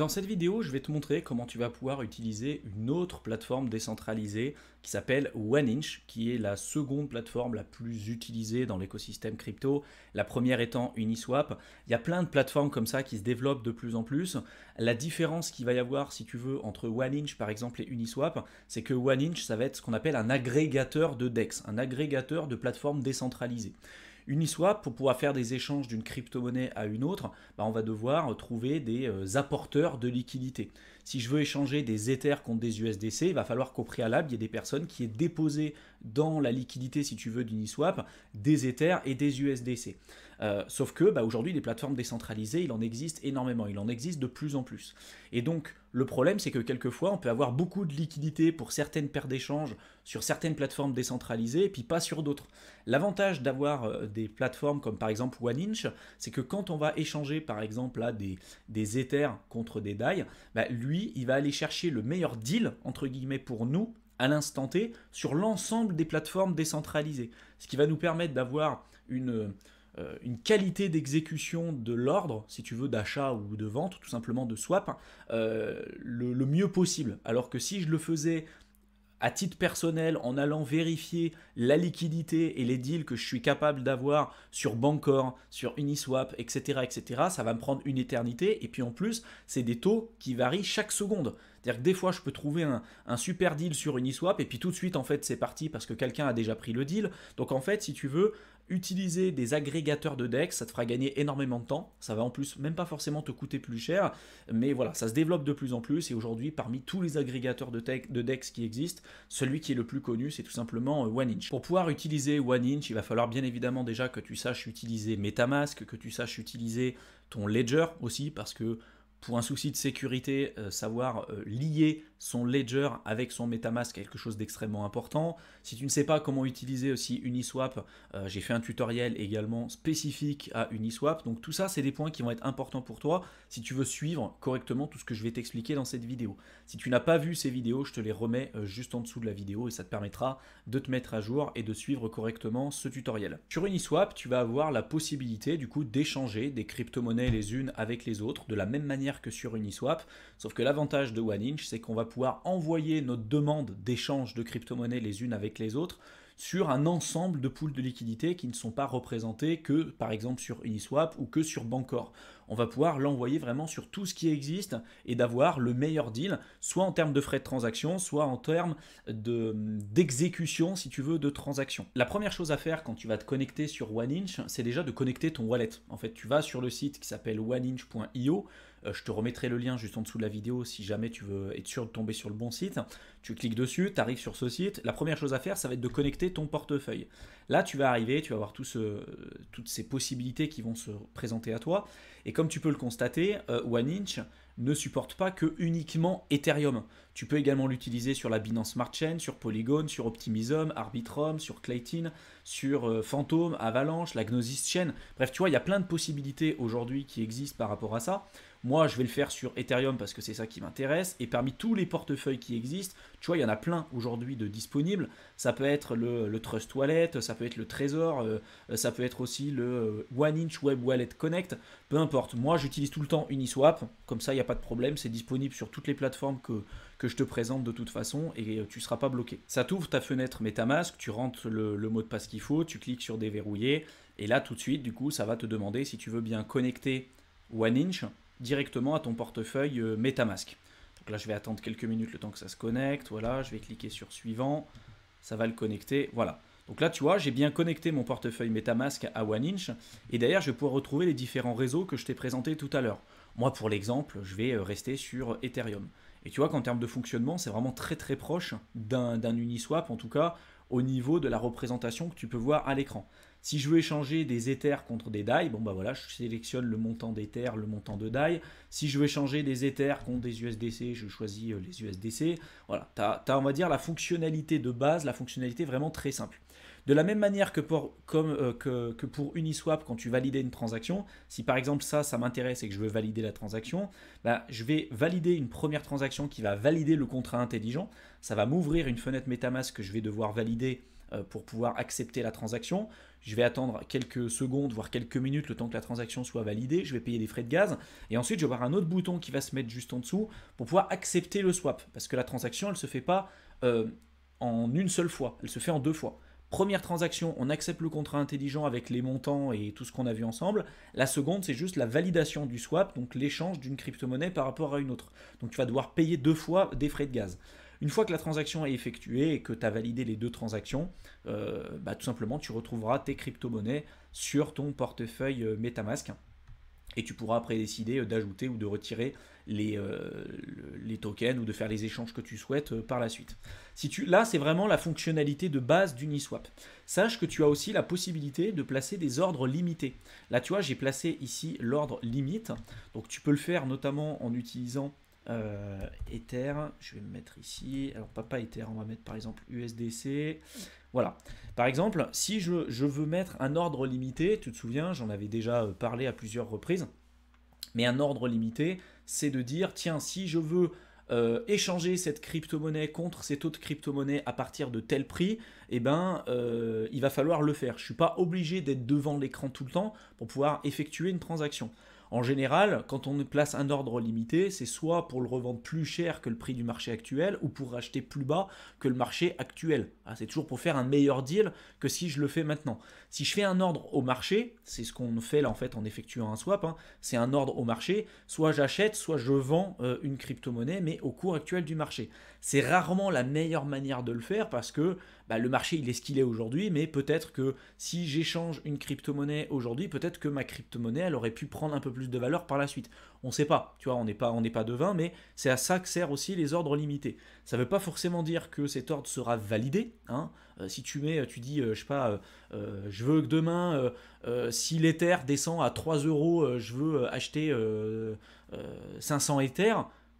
Dans cette vidéo, je vais te montrer comment tu vas pouvoir utiliser une autre plateforme décentralisée qui s'appelle OneInch, qui est la seconde plateforme la plus utilisée dans l'écosystème crypto, la première étant Uniswap. Il y a plein de plateformes comme ça qui se développent de plus en plus. La différence qu'il va y avoir, si tu veux, entre OneInch par exemple et Uniswap, c'est que OneInch, ça va être ce qu'on appelle un agrégateur de DEX, un agrégateur de plateformes décentralisées. Uniswap, pour pouvoir faire des échanges d'une crypto-monnaie à une autre, bah, on va devoir euh, trouver des euh, apporteurs de liquidités. Si je veux échanger des Ethers contre des USDC, il va falloir qu'au préalable, il y ait des personnes qui aient déposé dans la liquidité, si tu veux, d'Uniswap, des Ethers et des USDC. Euh, sauf que bah, aujourd'hui, des plateformes décentralisées, il en existe énormément, il en existe de plus en plus. Et donc, le problème, c'est que quelquefois, on peut avoir beaucoup de liquidités pour certaines paires d'échanges sur certaines plateformes décentralisées et puis pas sur d'autres. L'avantage d'avoir euh, des plateformes comme par exemple OneInch, c'est que quand on va échanger par exemple là, des, des Ethers contre des DAI, bah, lui, il va aller chercher le meilleur deal, entre guillemets, pour nous à l'instant T sur l'ensemble des plateformes décentralisées. Ce qui va nous permettre d'avoir une euh, une qualité d'exécution de l'ordre, si tu veux, d'achat ou de vente, tout simplement de swap, hein, euh, le, mieux possible. Alors que si je le faisais à titre personnel, en allant vérifier la liquidité et les deals que je suis capable d'avoir sur Bancor, sur Uniswap, etc., etc., ça va me prendre une éternité. Et puis en plus, c'est des taux qui varient chaque seconde. C'est-à-dire que des fois, je peux trouver un, un, super deal sur Uniswap et puis tout de suite, en fait, c'est parti parce que quelqu'un a déjà pris le deal. Donc en fait, si tu veux, utiliser des agrégateurs de decks, ça te fera gagner énormément de temps, ça va en plus même pas forcément te coûter plus cher, mais voilà, ça se développe de plus en plus, et aujourd'hui, parmi tous les agrégateurs de, tech, de decks qui existent, celui qui est le plus connu, c'est tout simplement euh, OneInch. Inch. Pour pouvoir utiliser OneInch, Inch, il va falloir bien évidemment déjà que tu saches utiliser Metamask, que tu saches utiliser ton Ledger aussi, parce que pour un souci de sécurité, euh, savoir euh, lier son ledger avec son MetaMask, quelque chose d'extrêmement important. Si tu ne sais pas comment utiliser aussi Uniswap, euh, j'ai fait un tutoriel également spécifique à Uniswap. Donc tout ça, c'est des points qui vont être importants pour toi si tu veux suivre correctement tout ce que je vais t'expliquer dans cette vidéo. Si tu n'as pas vu ces vidéos, je te les remets juste en dessous de la vidéo et ça te permettra de te mettre à jour et de suivre correctement ce tutoriel. Sur Uniswap, tu vas avoir la possibilité du coup d'échanger des crypto-monnaies les unes avec les autres de la même manière que sur Uniswap, sauf que l'avantage de OneInch, c'est qu'on va pouvoir envoyer notre demande d'échange de crypto-monnaies les unes avec les autres sur un ensemble de poules de liquidités qui ne sont pas représentés que par exemple sur Uniswap ou que sur Bancor on va pouvoir l'envoyer vraiment sur tout ce qui existe et d'avoir le meilleur deal, soit en termes de frais de transaction, soit en termes d'exécution, si tu veux, de transaction. La première chose à faire quand tu vas te connecter sur OneInch, c'est déjà de connecter ton wallet. En fait, tu vas sur le site qui s'appelle oneinch.io. Euh, je te remettrai le lien juste en dessous de la vidéo si jamais tu veux être sûr de tomber sur le bon site. Tu cliques dessus, tu arrives sur ce site. La première chose à faire, ça va être de connecter ton portefeuille. Là, tu vas arriver, tu vas avoir toutes ces possibilités qui vont se présenter à toi. Et comme tu peux le constater, 1inch euh, ne supporte pas que uniquement Ethereum. Tu peux également l'utiliser sur la Binance Smart Chain, sur Polygon, sur Optimism, Arbitrum, sur Clayton, sur euh, Phantom, Avalanche, la Gnosis Chain. Bref, tu vois, il y a plein de possibilités aujourd'hui qui existent par rapport à ça. Moi, je vais le faire sur Ethereum parce que c'est ça qui m'intéresse. Et parmi tous les portefeuilles qui existent, tu vois, il y en a plein aujourd'hui de disponibles. Ça peut être le, Trust Wallet, ça peut être le Trésor, euh, euh, ça peut être aussi le euh, One Inch Web Wallet Connect. Peu importe. Moi, j'utilise tout le temps Uniswap. Comme ça, il n'y a pas de problème. C'est disponible sur toutes les plateformes que, je te présente de toute façon et tu ne seras pas bloqué. Ça t'ouvre ta fenêtre MetaMask, tu rentres le, le mot de passe qu'il faut, tu cliques sur déverrouiller et là tout de suite, du coup, ça va te demander si tu veux bien connecter 1inch directement à ton portefeuille euh, MetaMask. Donc là, je vais attendre quelques minutes le temps que ça se connecte. Voilà, je vais cliquer sur suivant. Ça va le connecter. Voilà. Donc là, tu vois, j'ai bien connecté mon portefeuille MetaMask à 1inch. Et d'ailleurs, je vais pouvoir retrouver les différents réseaux que je t'ai présentés tout à l'heure. Moi, pour l'exemple, je vais euh, rester sur euh, Ethereum. Et tu vois qu'en termes de fonctionnement, c'est vraiment très très proche d'un Uniswap, en tout cas au niveau de la représentation que tu peux voir à l'écran. Si je veux échanger des Ethers contre des DAI, bon bah voilà, je sélectionne le montant d'Ether, le montant de DAI. Si je veux échanger des Ethers contre des USDC, je choisis euh, les USDC. Voilà, tu as, on va dire, la fonctionnalité de base, la fonctionnalité vraiment très simple. De la même manière que pour, comme, euh, que, Uniswap, quand tu validais une transaction, si par exemple ça, ça m'intéresse et que je veux valider la transaction, bah, je vais valider une première transaction qui va valider le contrat intelligent. Ça va m'ouvrir une fenêtre MetaMask que je vais devoir valider euh, pour pouvoir accepter la transaction. Je vais attendre quelques secondes, voire quelques minutes, le temps que la transaction soit validée. Je vais payer des frais de gaz. Et ensuite, je vais avoir un autre bouton qui va se mettre juste en dessous pour pouvoir accepter le swap. Parce que la transaction, elle ne se fait pas euh, en une seule fois, elle se fait en deux fois. Première transaction, on accepte le contrat intelligent avec les montants et tout ce qu'on a vu ensemble. La seconde, c'est juste la validation du swap, donc l'échange d'une crypto-monnaie par rapport à une autre. Donc tu vas devoir payer deux fois des frais de gaz. Une fois que la transaction est effectuée et que tu as validé les deux transactions, euh, bah, tout simplement tu retrouveras tes crypto-monnaies sur ton portefeuille euh, Metamask et tu pourras après décider euh, d'ajouter ou de retirer les, les, tokens ou de faire les échanges que tu souhaites par la suite. Si tu, là, c'est vraiment la fonctionnalité de base d'Uniswap. Sache que tu as aussi la possibilité de placer des ordres limités. Là, tu vois, j'ai placé ici l'ordre limite. Donc, tu peux le faire notamment en utilisant euh, Ether, je vais me mettre ici. Alors, pas Ether, on va mettre par exemple USDC. Voilà. Par exemple, si je, veux mettre un ordre limité, tu te souviens, j'en avais déjà euh, parlé à plusieurs reprises, mais un ordre limité, c'est de dire tiens, si je veux euh, échanger cette crypto-monnaie contre cette autre crypto-monnaie à partir de tel prix, eh ben, il va falloir le faire. Je ne suis pas obligé d'être devant l'écran tout le temps pour pouvoir effectuer une transaction. En général, quand on place un ordre limité, c'est soit pour le revendre plus cher que le prix du marché actuel ou pour racheter plus bas que le marché actuel. Ah, c'est toujours pour faire un meilleur deal que si je le fais maintenant. Si je fais un ordre au marché, c'est ce qu'on fait là en fait en effectuant un swap, hein. c'est un ordre au marché, soit j'achète, soit je vends euh, une crypto-monnaie, mais au cours actuel du marché c'est rarement la meilleure manière de le faire parce que bah, le marché il est ce qu'il est aujourd'hui, mais peut-être que si j'échange une crypto-monnaie aujourd'hui, peut-être que ma crypto-monnaie elle aurait pu prendre un peu plus de valeur par la suite. On ne sait pas, tu vois, on n'est pas, on pas devin, mais c'est à ça que servent aussi les ordres limités. Ça ne veut pas forcément dire que cet ordre sera validé. Hein. Euh, si tu mets, tu dis, euh, je sais pas, euh, je veux que demain, si l'Ether descend à 3 euros, je veux acheter 500 Ether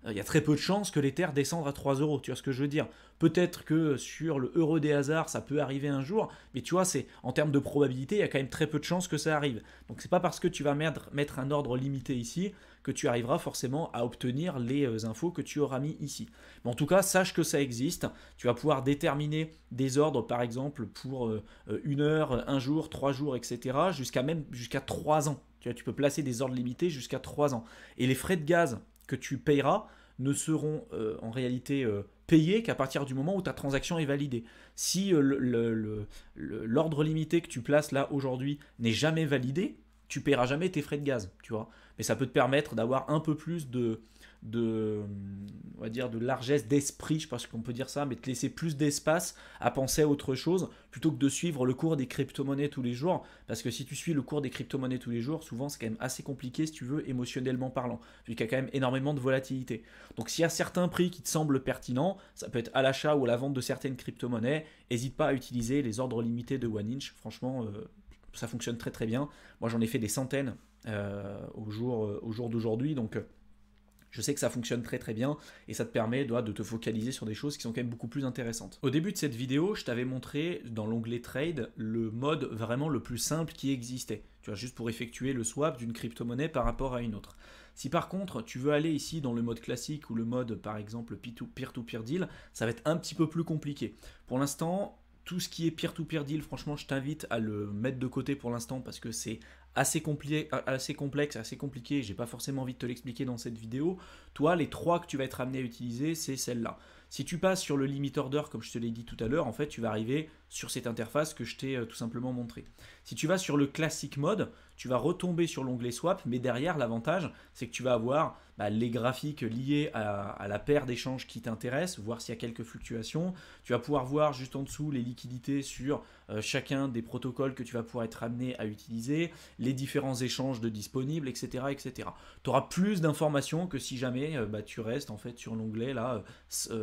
euh, il y a très peu de chances que les terres descendent à 3 euros, tu vois ce que je veux dire Peut-être que sur le heureux des hasards, ça peut arriver un jour, mais tu vois, c'est en termes de probabilité, il y a quand même très peu de chances que ça arrive. Donc c'est pas parce que tu vas mettre un ordre limité ici que tu arriveras forcément à obtenir les euh, infos que tu auras mis ici. Mais en tout cas, sache que ça existe. Tu vas pouvoir déterminer des ordres, par exemple, pour euh, une heure, un jour, trois jours, etc., jusqu'à même jusqu'à 3 ans. Tu, vois, tu peux placer des ordres limités jusqu'à 3 ans. Et les frais de gaz que tu payeras ne seront euh, en réalité euh, payés qu'à partir du moment où ta transaction est validée. Si euh, l'ordre limité que tu places là aujourd'hui n'est jamais validé, tu paieras jamais tes frais de gaz, tu vois mais ça peut te permettre d'avoir un peu plus de, de, on va dire, de largesse d'esprit, je pense qu'on peut dire ça, mais te laisser plus d'espace à penser à autre chose plutôt que de suivre le cours des crypto-monnaies tous les jours. Parce que si tu suis le cours des crypto-monnaies tous les jours, souvent c'est quand même assez compliqué, si tu veux, émotionnellement parlant, vu qu'il y a quand même énormément de volatilité. Donc s'il y a certains prix qui te semblent pertinents, ça peut être à l'achat ou à la vente de certaines crypto-monnaies, n'hésite pas à utiliser les ordres limités de One Inch. Franchement, euh, ça fonctionne très très bien. Moi j'en ai fait des centaines euh, au jour, euh, au jour d'aujourd'hui, donc euh, je sais que ça fonctionne très très bien et ça te permet de, de te focaliser sur des choses qui sont quand même beaucoup plus intéressantes. Au début de cette vidéo, je t'avais montré dans l'onglet trade le mode vraiment le plus simple qui existait. Tu vois, juste pour effectuer le swap d'une crypto-monnaie par rapport à une autre. Si par contre tu veux aller ici dans le mode classique ou le mode par exemple peer to -peer deal, ça va être un petit peu plus compliqué. Pour l'instant, tout ce qui est peer-to-peer deal, franchement, je t'invite à le mettre de côté pour l'instant parce que c'est assez, compliqué assez complexe, assez compliqué. J'ai pas forcément envie de te l'expliquer dans cette vidéo. Toi, les trois que tu vas être amené à utiliser, c'est celle-là. Si tu passes sur le limit order, comme je te l'ai dit tout à l'heure, en fait, tu vas arriver sur cette interface que je t'ai euh, tout simplement montré. Si tu vas sur le classique mode, tu vas retomber sur l'onglet swap, mais derrière l'avantage, c'est que tu vas avoir bah, les graphiques liés à, la paire d'échanges qui t'intéresse, voir s'il y a quelques fluctuations. Tu vas pouvoir voir juste en dessous les liquidités sur euh, chacun des protocoles que tu vas pouvoir être amené à utiliser, les différents échanges de disponibles, etc. etc. Tu auras plus d'informations que si jamais euh, bah, tu restes en fait sur l'onglet là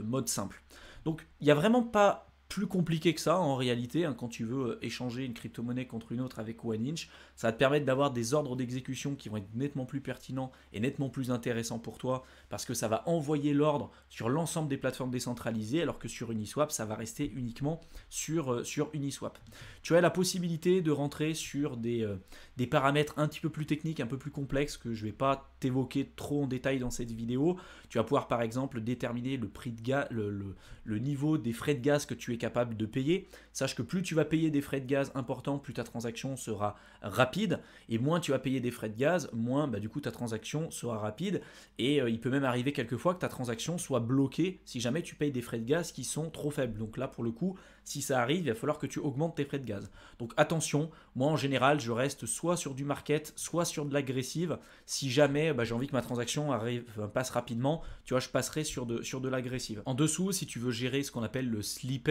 mode simple. Donc il n'y a vraiment pas plus compliqué que ça en réalité. Hein, quand tu veux euh, échanger une crypto-monnaie contre une autre avec OneInch, ça va te permettre d'avoir des ordres d'exécution qui vont être nettement plus pertinents et nettement plus intéressants pour toi parce que ça va envoyer l'ordre sur l'ensemble des plateformes décentralisées alors que sur Uniswap, ça va rester uniquement sur, euh, Uniswap. Tu as la possibilité de rentrer sur des, euh, des paramètres un petit peu plus techniques, un peu plus complexes que je ne vais pas t'évoquer trop en détail dans cette vidéo. Tu vas pouvoir par exemple déterminer le prix de gaz, le, le, niveau des frais de gaz que tu es capable de payer. Sache que plus tu vas payer des frais de gaz importants, plus ta transaction sera rapide. Et moins tu vas payer des frais de gaz, moins bah, du coup ta transaction sera rapide. Et euh, il peut même arriver quelquefois que ta transaction soit bloquée si jamais tu payes des frais de gaz qui sont trop faibles. Donc là, pour le coup, si ça arrive, il va falloir que tu augmentes tes frais de gaz. Donc attention, moi en général, je reste soit sur du market, soit sur de l'agressive. Si jamais bah, j'ai envie que ma transaction arrive, euh, passe rapidement, tu vois, je passerai sur de, sur de l'agressive. En dessous, si tu veux gérer ce qu'on appelle le sleep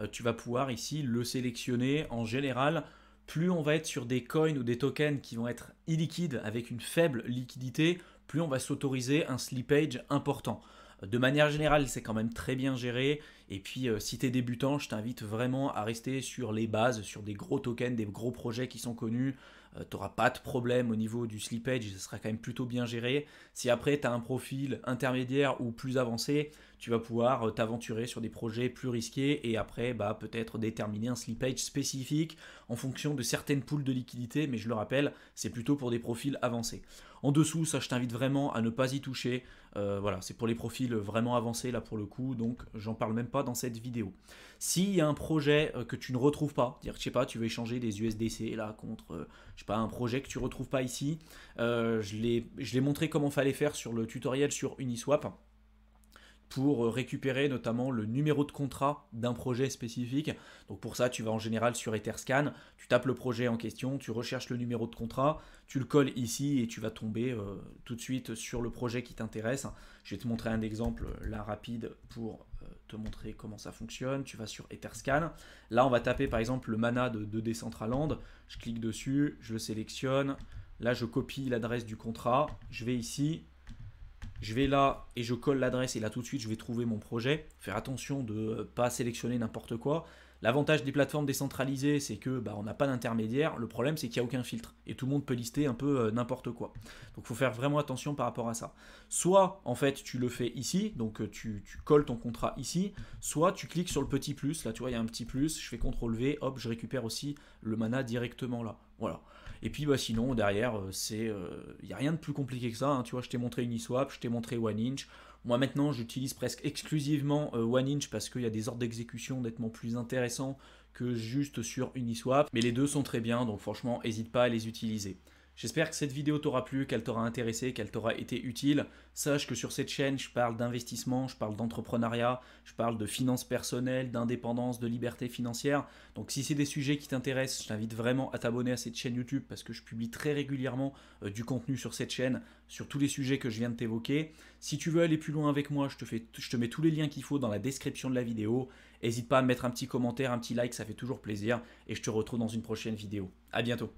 euh, tu vas pouvoir ici le sélectionner. En général, plus on va être sur des coins ou des tokens qui vont être illiquides avec une faible liquidité, plus on va s'autoriser un slippage important. De manière générale, c'est quand même très bien géré. Et puis, euh, si tu es débutant, je t'invite vraiment à rester sur les bases, sur des gros tokens, des gros projets qui sont connus. Euh, tu n'auras pas de problème au niveau du slippage, ce sera quand même plutôt bien géré. Si après tu as un profil intermédiaire ou plus avancé, tu vas pouvoir euh, t'aventurer sur des projets plus risqués et après bah, peut-être déterminer un slippage spécifique en fonction de certaines poules de liquidité. mais je le rappelle, c'est plutôt pour des profils avancés. En dessous, ça je t'invite vraiment à ne pas y toucher. Euh, voilà, c'est pour les profils vraiment avancés là pour le coup, donc j'en parle même pas dans cette vidéo. S'il y a un projet que tu ne retrouves pas, dire je sais pas, tu veux échanger des USDC là contre pas, un projet que tu retrouves pas ici. Euh, je l'ai montré comment fallait faire sur le tutoriel sur Uniswap pour récupérer notamment le numéro de contrat d'un projet spécifique. Donc pour ça, tu vas en général sur Etherscan, tu tapes le projet en question, tu recherches le numéro de contrat, tu le colles ici et tu vas tomber euh, tout de suite sur le projet qui t'intéresse. Je vais te montrer un exemple euh, là rapide pour te montrer comment ça fonctionne. Tu vas sur Etherscan. Là, on va taper par exemple le mana de, de Decentraland. Je clique dessus, je le sélectionne. Là, je copie l'adresse du contrat. Je vais ici, je vais là et je colle l'adresse et là tout de suite je vais trouver mon projet. Faire attention de pas sélectionner n'importe quoi. L'avantage des plateformes décentralisées, c'est que bah, on n'a pas d'intermédiaire. Le problème, c'est qu'il n'y a aucun filtre et tout le monde peut lister un peu euh, n'importe quoi. Donc, il faut faire vraiment attention par rapport à ça. Soit, en fait, tu le fais ici, donc euh, tu, tu colles ton contrat ici, soit tu cliques sur le petit plus. Là, tu vois, il y a un petit plus. Je fais CTRL V, hop, je récupère aussi le mana directement là. Voilà. Et puis bah, sinon, derrière, euh, c'est il n'y a rien de plus compliqué que ça. Hein. Tu vois, je t'ai montré Uniswap, je t'ai montré OneInch. Moi maintenant, j'utilise presque exclusivement euh, Inch parce qu'il y a des ordres d'exécution nettement plus intéressants que juste sur Uniswap. Mais les deux sont très bien, donc franchement, n'hésite pas à les utiliser. J'espère que cette vidéo t'aura plu, qu'elle t'aura intéressé, qu'elle t'aura été utile. Sache que sur cette chaîne, je parle d'investissement, je parle d'entrepreneuriat, je parle de finances personnelles, d'indépendance, de liberté financière. Donc si c'est des sujets qui t'intéressent, je t'invite vraiment à t'abonner à cette chaîne YouTube parce que je publie très régulièrement euh, du contenu sur cette chaîne, sur tous les sujets que je viens de t'évoquer. Si tu veux aller plus loin avec moi, je te, fais, je te mets tous les liens qu'il faut dans la description de la vidéo. N'hésite pas à mettre un petit commentaire, un petit like, ça fait toujours plaisir. Et je te retrouve dans une prochaine vidéo. À bientôt.